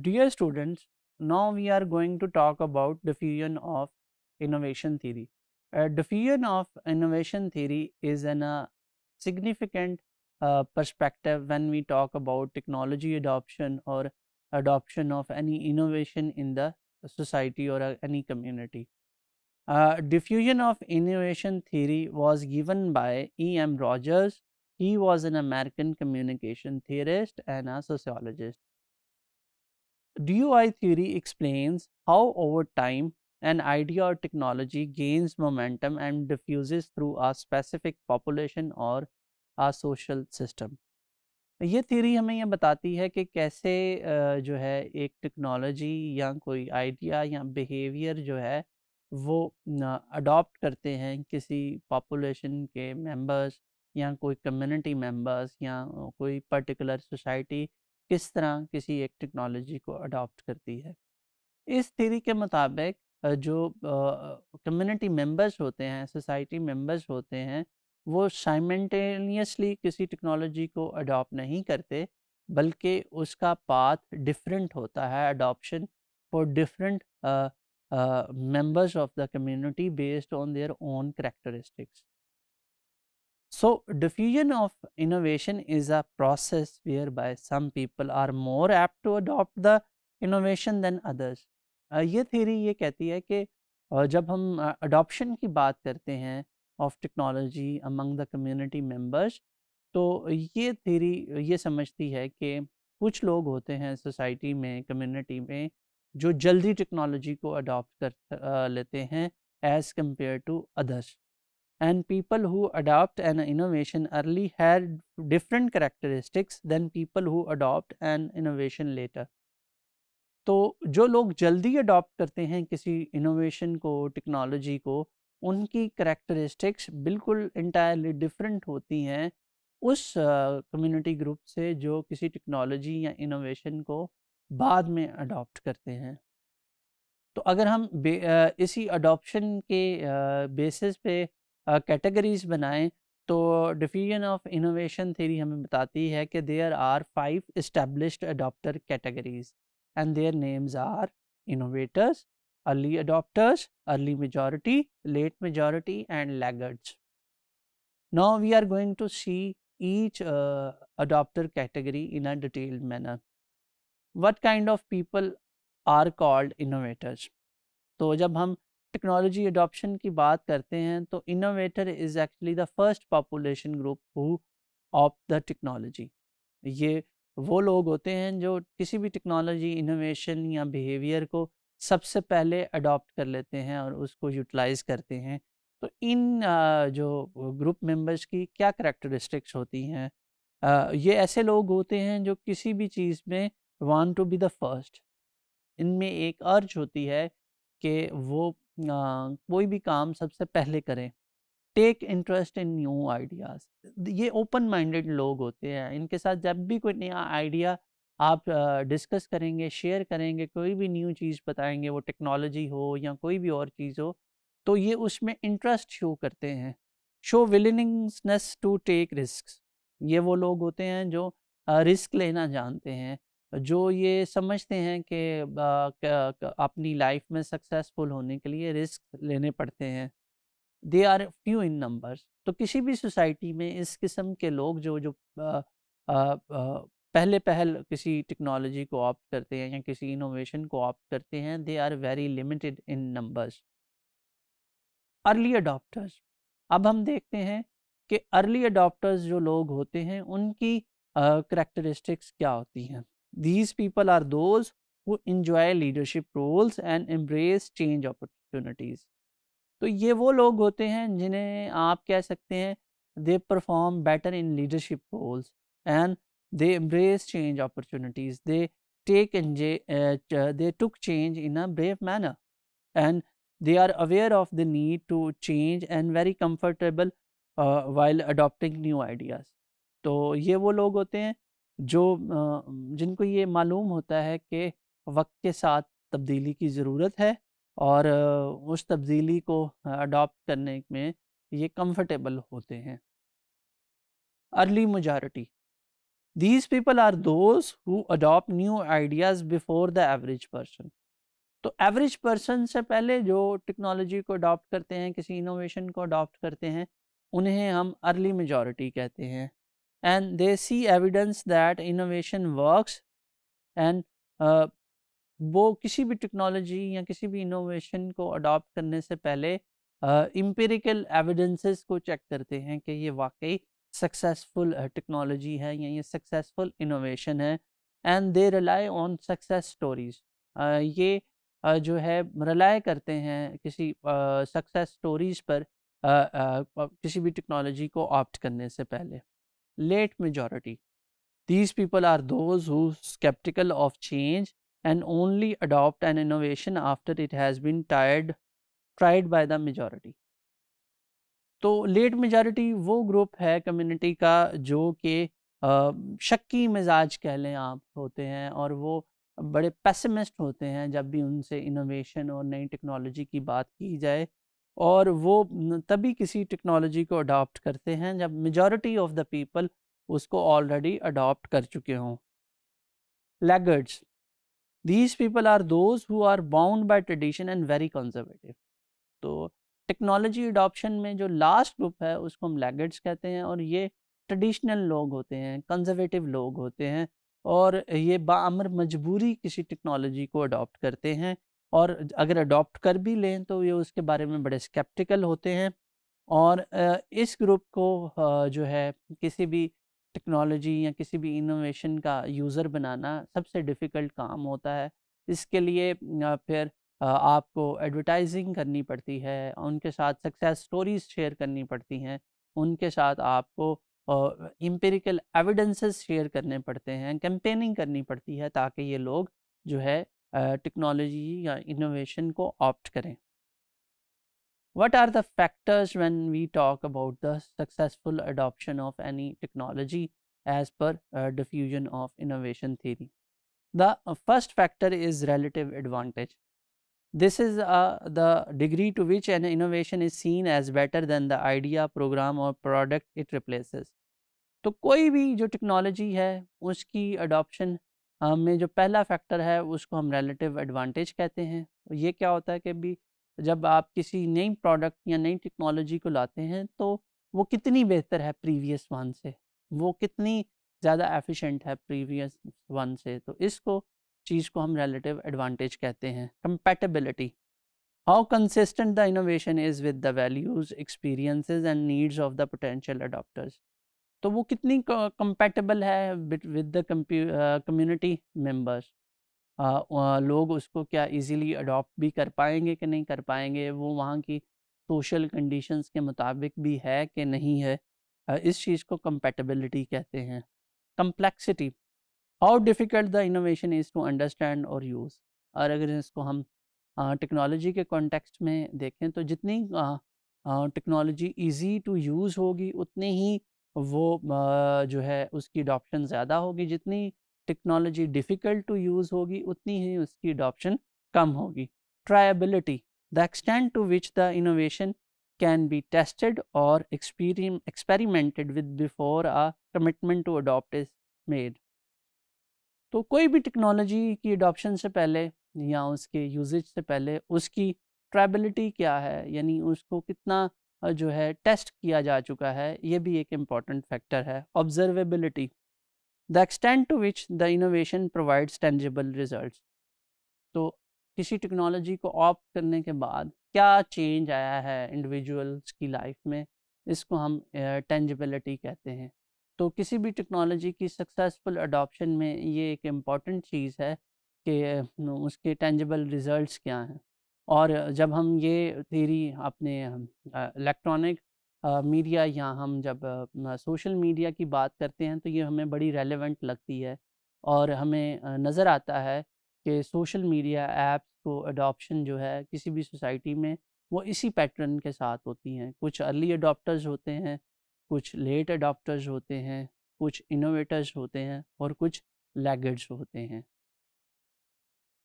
Dear students, now we are going to talk about diffusion of innovation theory. Uh, diffusion of innovation theory is a uh, significant uh, perspective when we talk about technology adoption or adoption of any innovation in the society or uh, any community. Uh, diffusion of innovation theory was given by E. M. Rogers. He was an American communication theorist and a sociologist. DOI theory explains how over time an idea or technology gains momentum and diffuses through a specific population or a social system. ये theory हमें यह बताती है कि कैसे जो है एक टेक्नोलॉजी या कोई आइडिया या बिहेवियर जो है वो अडॉप्ट करते हैं किसी पॉपुलेशन के मेंबर्स या कोई कम्युनिटी मेंबर्स या कोई पर्टिकुलर सोसाइटी किस तरह किसी एक टेक्नोलॉजी को अडॉप्ट करती है इस थीरी के मुताबिक जो कम्युनिटी मेंबर्स होते हैं सोसाइटी मेंबर्स होते हैं वो साइमेंटेनियसली किसी टेक्नोलॉजी को अडॉप्ट नहीं करते बल्कि उसका पाथ डिफरेंट होता है adoption for different members of the community based on their own characteristics So diffusion of innovation is a process whereby some people are more apt to adopt the innovation than others. Uh, ye theory ये कहती है कि uh, jab hum uh, adoption ki baat karte hain of technology among the community members to ye theory ye samajhti hai ki kuch log hote hain society mein community mein जो जल्दी technology को adopt कर uh, लेते हैं as compared to others. and people who adopt an innovation early had different characteristics than people who adopt an innovation later. तो जो लोग जल्दी अडॉप्ट करते हैं किसी इनोवेशन को टेक्नोलॉजी को उनकी करेक्टरिस्टिक्स बिल्कुल इंटायरली डिफरेंट होती हैं उस कम्युनिटी uh, ग्रुप से जो किसी टेक्नोलॉजी या इनोवेशन को बाद में अडॉप्ट करते हैं तो अगर हम uh, इसी अडॉप्शन के बेसिस uh, पे कैटेगरीज बनाएं तो डिफ्यूजन ऑफ इनोवेशन थ्योरी हमें बताती है कि there are five established adopter categories and their names are innovators early adopters early majority late majority and laggards now we are going to see each adopter category in a detailed manner what kind of people are called innovators तो जब हम technology adoption की बात करते हैं तो innovator is actually the first population group who of the technology ये वो लोग होते हैं जो किसी भी टेक्नोलॉजी इनोवेशन या बिहेवियर को सबसे पहले अडॉप्ट कर लेते हैं और उसको यूटिलाइज करते हैं तो इन जो ग्रुप मेंबर्स की क्या करेक्टरिस्टिक्स होती हैं ये ऐसे लोग होते हैं जो किसी भी चीज़ में want to be the first इनमें एक अर्ज होती है कि वो कोई भी काम सबसे पहले करें take interest in new ideas ये ओपन माइंडेड लोग होते हैं इनके साथ जब भी कोई नया आइडिया आप डिस्कस करेंगे शेयर करेंगे कोई भी न्यू चीज़ बताएंगे वो टेक्नोलॉजी हो या कोई भी और चीज़ हो तो ये उसमें इंटरेस्ट शो करते हैं show willingness to take risk ये वो लोग होते हैं जो रिस्क लेना जानते हैं जो ये समझते हैं कि अपनी लाइफ में सक्सेसफुल होने के लिए रिस्क लेने पड़ते हैं they are few in numbers तो किसी भी सोसाइटी में इस किस्म के लोग जो जो आ, आ, आ, पहले पहल किसी टेक्नोलॉजी को ऑप्ट करते हैं या किसी इनोवेशन को ऑप्ट करते हैं they are very limited in numbers early adopters अब हम देखते हैं कि अर्ली अडोप्टर्स जो लोग होते हैं उनकी करेक्टरिस्टिक्स क्या होती हैं These people are those who enjoy leadership roles and embrace change opportunities. तो ये वो लोग होते हैं जिन्हें आप कह सकते हैं they perform better in leadership roles and they embrace change opportunities. They take eh, they took change in a brave manner and they are aware of the need to change and very comfortable uh, while adopting new ideas. तो ये वो लोग होते हैं जो जिनको ये मालूम होता है कि वक्त के साथ तब्दीली की ज़रूरत है और उस तब्दीली को अडॉप्ट करने में ये कंफर्टेबल होते हैं early majority these people are those who adopt new ideas before the average person तो एवरेज पर्सन से पहले जो टेक्नोलॉजी को अडॉप्ट करते हैं किसी इनोवेशन को अडॉप्ट करते हैं उन्हें हम अर्ली मेजॉरिटी कहते हैं and they see evidence that innovation works and uh, वो किसी भी टेक्नोलॉजी या किसी भी इनोवेशन को अडॉप्ट करने से पहले इम्पेरिकल uh, एविडेंसेस को चेक करते हैं कि ये वाकई सक्सेसफुल टेक्नोलॉजी uh, है या ये सक्सेसफुल इनोवेशन है and they rely on success stories ये uh, जो है रिलाई करते हैं किसी सक्सेस uh, स्टोरीज पर uh, uh, किसी भी टेक्नोलॉजी को ऑप्ट करने से पहले late majority. These people are those who skeptical of change and only adopt an innovation after it has been tried tried by the majority. तो late majority वो group है community का जो कि शक्की मिजाज कह लें आप होते हैं और वो बड़े पैसमिस्ट होते हैं जब भी उनसे इनोवेशन और नई टेक्नोलॉजी की बात की जाए और वो तभी किसी टेक्नोलॉजी को अडॉप्ट करते हैं जब मेजॉरिटी ऑफ द पीपल उसको ऑलरेडी अडॉप्ट कर चुके हों laggards these people are those who are bound by tradition and very conservative तो टेक्नोलॉजी अडॉप्शन में जो लास्ट ग्रुप है उसको हम लैगर्ड्स कहते हैं और ये ट्रेडिशनल लोग होते हैं कंजर्वेटिव लोग होते हैं और ये बामर मजबूरी किसी टेक्नोलॉजी को अडॉप्ट करते हैं और अगर अडॉप्ट कर भी लें तो ये उसके बारे में बड़े स्केप्टिकल होते हैं और इस ग्रुप को जो है किसी भी टेक्नोलॉजी या किसी भी इनोवेशन का यूज़र बनाना सबसे डिफ़िकल्ट काम होता है इसके लिए फिर आपको एडवर्टाइजिंग करनी पड़ती है उनके साथ सक्सेस स्टोरीज शेयर करनी पड़ती हैं उनके साथ आपको इम्पेरिकल एविडेंसेस शेयर करने पड़ते हैं कैंपेनिंग करनी पड़ती है ताकि ये लोग जो है टेक्नोलॉजी या इनोवेशन को ऑप्ट करें what are the factors when we talk about the successful adoption of any technology as per diffusion of innovation theory the first factor is relative advantage this is the degree to which an innovation is seen as better than the idea program और product it replace तो कोई भी जो technology है उसकी adoption हमें जो पहला फैक्टर है उसको हम रिलेटिव एडवांटेज कहते हैं ये क्या होता है कि भी जब आप किसी नई प्रोडक्ट या नई टेक्नोलॉजी को लाते हैं तो वो कितनी बेहतर है प्रीवियस वन से वो कितनी ज़्यादा एफिशिएंट है प्रीवियस वन से तो इसको चीज़ को हम रिलेटिव एडवांटेज कहते हैं compatibility how consistent the innovation is with the values experiences and needs of the potential adopters तो वो कितनी कंपेटेबल है विद द कम्युनिटी मेंबर्स लोग उसको क्या इजीली अडॉप्ट भी कर पाएंगे कि नहीं कर पाएंगे वो वहाँ की सोशल कंडीशंस के मुताबिक भी है कि नहीं है uh, इस चीज़ को कंपेटेबिलिटी कहते हैं complexity how difficult the innovation is to understand और यूज़ और अगर इसको हम टेक्नोलॉजी uh, के कॉन्टेक्स्ट में देखें तो जितनी टेक्नोलॉजी ईजी टू यूज़ होगी उतनी ही वो जो है उसकी अडॉप्शन ज़्यादा होगी जितनी टेक्नोलॉजी डिफ़िकल्ट टू यूज़ होगी उतनी ही उसकी अडॉप्शन कम होगी trialability the extent to which the innovation can be tested और experimented with before a commitment to adopt made तो कोई भी टेक्नोलॉजी की अडोप्शन से पहले या उसके यूजेज से पहले उसकी ट्राइबिलिटी क्या है यानी उसको कितना जो है टेस्ट किया जा चुका है ये भी एक इम्पॉर्टेंट फैक्टर है observability the extent to which the innovation provides tangible result तो किसी टेक्नोलॉजी को ऑप्ट करने के बाद क्या चेंज आया है इंडिविजुअल्स की लाइफ में इसको हम टेंजिबिलिटी कहते हैं तो किसी भी टेक्नोलॉजी की सक्सेसफुल अडोप्शन में ये एक इम्पॉर्टेंट चीज़ है कि उसके टेंजिबल रिजल्ट्स क्या हैं और जब हम ये थेरी अपने इलेक्ट्रॉनिक मीडिया या हम जब सोशल मीडिया की बात करते हैं तो ये हमें बड़ी रेलेवेंट लगती है और हमें नज़र आता है कि सोशल मीडिया ऐप्स को अडॉप्शन जो है किसी भी सोसाइटी में वो इसी पैटर्न के साथ होती हैं कुछ अर्ली अडॉप्टर्स होते हैं कुछ लेट अडॉप्टर्स होते हैं कुछ इनोवेटर्स होते हैं और कुछ लैगड्स होते हैं